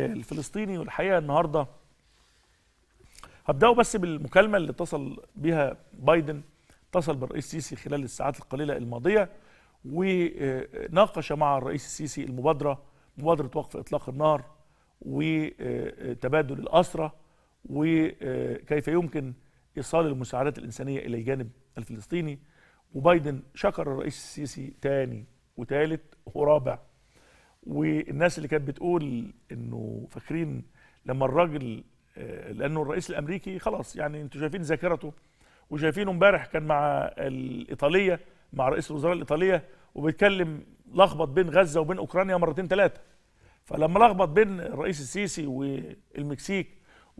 الفلسطيني والحقيقه النهارده هبداوا بس بالمكالمه اللي اتصل بها بايدن اتصل بالرئيس السيسي خلال الساعات القليله الماضيه وناقش مع الرئيس السيسي المبادره مبادره وقف اطلاق النار وتبادل الاسرى وكيف يمكن ايصال المساعدات الانسانيه الى الجانب الفلسطيني وبايدن شكر الرئيس السيسي تاني وتالت ورابع والناس اللي كانت بتقول انه فاكرين لما الراجل آه، لانه الرئيس الامريكي خلاص يعني انتوا شايفين ذاكرته وشايفينه امبارح كان مع الايطاليه مع رئيس الوزراء الايطاليه وبيتكلم لخبط بين غزه وبين اوكرانيا مرتين ثلاثه فلما لخبط بين الرئيس السيسي والمكسيك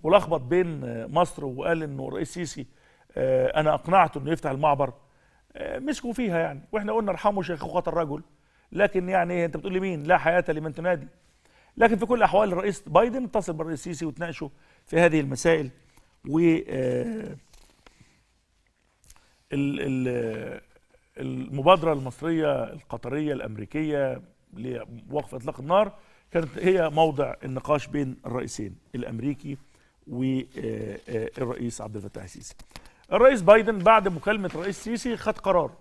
ولخبط بين آه، مصر وقال انه الرئيس السيسي آه، انا اقنعته انه يفتح المعبر مسكوا فيها يعني واحنا قلنا ارحموا شيخوخه الرجل لكن يعني انت بتقول لي مين لا حياه لمن تنادي لكن في كل الاحوال الرئيس بايدن اتصل بالرئيس السيسي وتناقشوا في هذه المسائل و آه، المبادره المصريه القطريه الامريكيه لوقف اطلاق النار كانت هي موضع النقاش بين الرئيسين الامريكي والرئيس آه، آه، عبد الفتاح السيسي. الرئيس بايدن بعد مكالمه الرئيس السيسي خد قرار.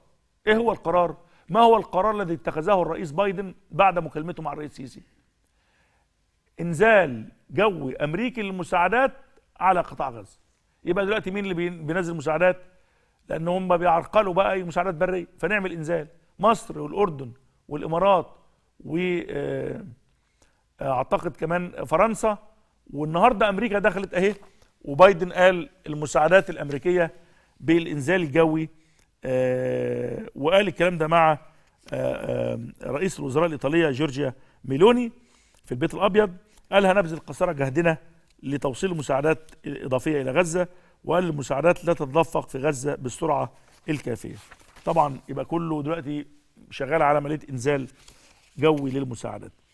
ايه هو القرار؟ ما هو القرار الذي اتخذه الرئيس بايدن بعد مكالمته مع الرئيس سيسي انزال جوي امريكي للمساعدات على قطاع غزه يبقى دلوقتي مين اللي بينزل مساعدات لان هم بيعرقلوا بقى اي مساعدات بريه فنعمل انزال مصر والاردن والامارات و آه، آه، اعتقد كمان فرنسا والنهارده امريكا دخلت اهي وبايدن قال المساعدات الامريكيه بالانزال الجوي آه، وقال الكلام ده مع آه، آه، رئيس الوزراء الايطاليه جورجيا ميلوني في البيت الابيض قالها نبذل قصارى جهدنا لتوصيل مساعدات اضافيه الى غزه وقال المساعدات لا تتدفق في غزه بالسرعه الكافيه. طبعا يبقى كله دلوقتي شغال على عمليه انزال جوي للمساعدات.